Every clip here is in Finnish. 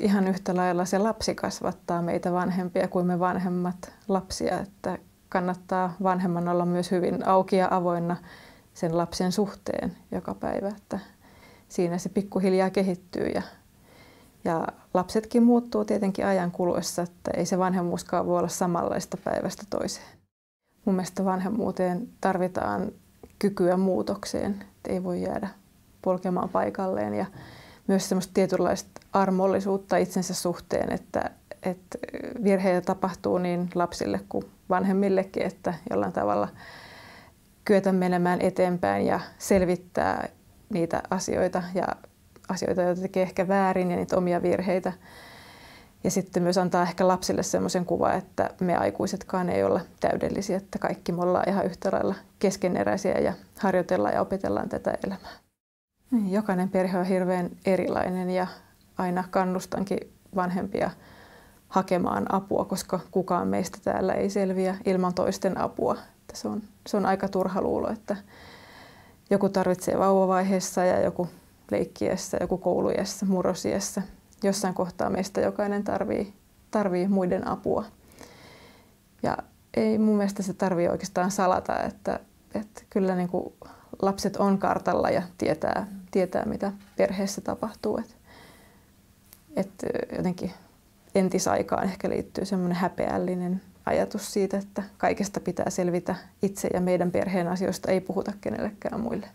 ihan yhtä lailla se lapsi kasvattaa meitä vanhempia kuin me vanhemmat lapsia, että kannattaa vanhemman olla myös hyvin auki ja avoinna sen lapsen suhteen joka päivä, että siinä se pikkuhiljaa kehittyy ja, ja lapsetkin muuttuu tietenkin ajan kuluessa, että ei se vanhemmuuskaan voi olla samanlaista päivästä toiseen. Mun mielestä vanhemmuuteen tarvitaan kykyä muutokseen, että ei voi jäädä polkemaan paikalleen ja myös semmoista tietynlaista armollisuutta itsensä suhteen, että, että virheitä tapahtuu niin lapsille kuin vanhemmillekin, että jollain tavalla kyetä menemään eteenpäin ja selvittää niitä asioita ja asioita, joita tekee ehkä väärin ja niitä omia virheitä. Ja sitten myös antaa ehkä lapsille semmoisen kuva, että me aikuisetkaan ei olla täydellisiä, että kaikki me ollaan ihan yhtä lailla keskeneräisiä ja harjoitellaan ja opetellaan tätä elämää. Niin, jokainen perhe on hirveän erilainen ja aina kannustankin vanhempia hakemaan apua, koska kukaan meistä täällä ei selviä ilman toisten apua. se, on, se on aika turha luulo, että joku tarvitsee vauvavaiheessa ja joku leikkiessä, joku koulujessa, murrosiessa. Jossain kohtaa meistä jokainen tarvii, tarvii muiden apua. Ja ei mun mielestä se tarvii oikeastaan salata, että, että kyllä niin kuin lapset on kartalla ja tietää, tietää, mitä perheessä tapahtuu. Et, et jotenkin entisaikaan ehkä liittyy semmoinen häpeällinen ajatus siitä, että kaikesta pitää selvitä itse ja meidän perheen asioista ei puhuta kenellekään muille.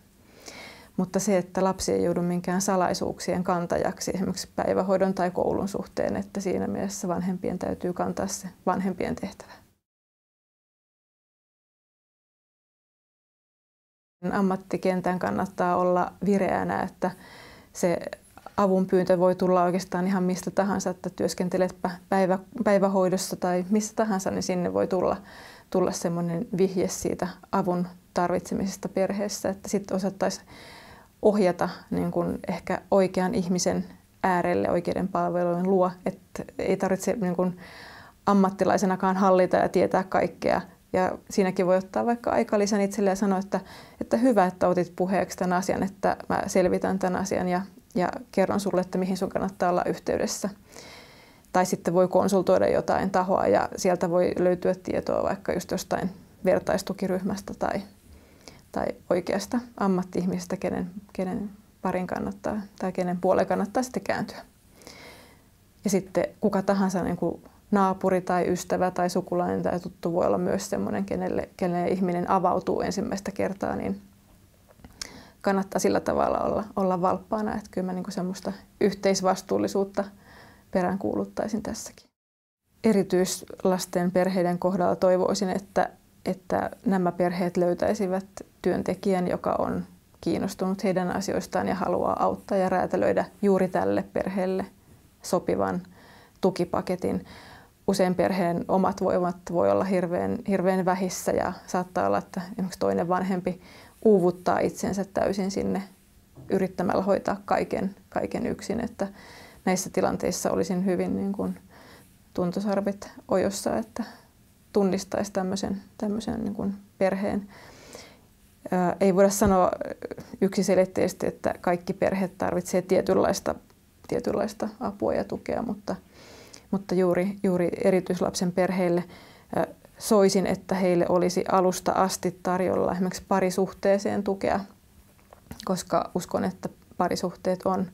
Mutta se, että lapsi ei joudu minkään salaisuuksien kantajaksi esimerkiksi päivähoidon tai koulun suhteen, että siinä mielessä vanhempien täytyy kantaa se vanhempien tehtävä. Ammattikentän kannattaa olla vireänä, että se avunpyyntö voi tulla oikeastaan ihan mistä tahansa, että työskenteletpä päivä, päivähoidossa tai missä tahansa, niin sinne voi tulla, tulla semmoinen vihje siitä avun tarvitsemisesta perheessä, että sitten osattaisiin ohjata niin kun ehkä oikean ihmisen äärelle oikeiden palvelujen luo, että ei tarvitse niin kun ammattilaisenakaan hallita ja tietää kaikkea ja siinäkin voi ottaa vaikka lisän itselleen ja sanoa, että, että hyvä, että otit puheeksi tämän asian, että mä selvitän tämän asian ja, ja kerron sulle, että mihin sun kannattaa olla yhteydessä. Tai sitten voi konsultoida jotain tahoa ja sieltä voi löytyä tietoa vaikka just jostain vertaistukiryhmästä tai, tai oikeasta ammatti kenen, kenen parin kannattaa tai kenen puoleen kannattaa sitten kääntyä. Ja sitten kuka tahansa niin kuin naapuri tai ystävä tai sukulainen tai tuttu voi olla myös semmoinen, kenelle, kenelle ihminen avautuu ensimmäistä kertaa, niin kannattaa sillä tavalla olla, olla valppaana, että kyllä mä niin semmoista yhteisvastuullisuutta peräänkuuluttaisin tässäkin. Erityislasten perheiden kohdalla toivoisin, että, että nämä perheet löytäisivät työntekijän, joka on kiinnostunut heidän asioistaan ja haluaa auttaa ja räätälöidä juuri tälle perheelle sopivan tukipaketin usein perheen omat voimat voi olla hirveän, hirveän vähissä ja saattaa olla, että esimerkiksi toinen vanhempi uuvuttaa itsensä täysin sinne yrittämällä hoitaa kaiken, kaiken yksin. Että näissä tilanteissa olisin hyvin niin kuin tuntosarvit ojossa, että tunnistaisi tämmöisen, tämmöisen niin kuin perheen. Ää, ei voida sanoa yksiselitteisesti, että kaikki perheet tarvitsevat tietynlaista, tietynlaista apua ja tukea, mutta – mutta juuri, juuri erityislapsen perheille soisin, että heille olisi alusta asti tarjolla esimerkiksi parisuhteeseen tukea, koska uskon, että parisuhteet on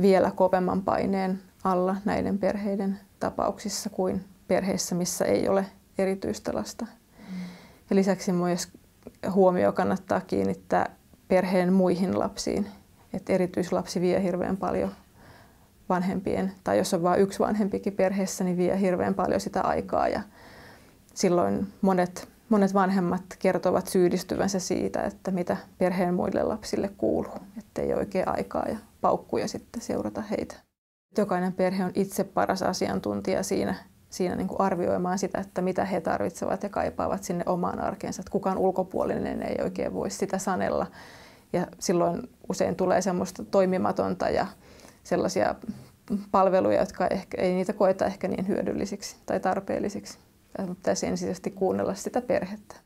vielä kovemman paineen alla näiden perheiden tapauksissa kuin perheissä, missä ei ole erityistä lasta. Mm. Ja lisäksi myös huomio kannattaa kiinnittää perheen muihin lapsiin. että erityislapsi vie hirveän paljon vanhempien, tai jos on vain yksi vanhempikin perheessä, niin vie hirveän paljon sitä aikaa. Ja silloin monet, monet vanhemmat kertovat syydistyvänsä siitä, että mitä perheen muille lapsille kuuluu, ettei ole oikein aikaa ja paukkuja sitten seurata heitä. Jokainen perhe on itse paras asiantuntija siinä, siinä niin kuin arvioimaan sitä, että mitä he tarvitsevat ja kaipaavat sinne omaan arkeensa. Että kukaan ulkopuolinen ei oikein voi sitä sanella. Ja silloin usein tulee semmoista toimimatonta ja sellaisia palveluja, jotka ehkä, ei niitä koeta ehkä niin hyödyllisiksi tai tarpeellisiksi. Pitäisi ensisijaisesti kuunnella sitä perhettä.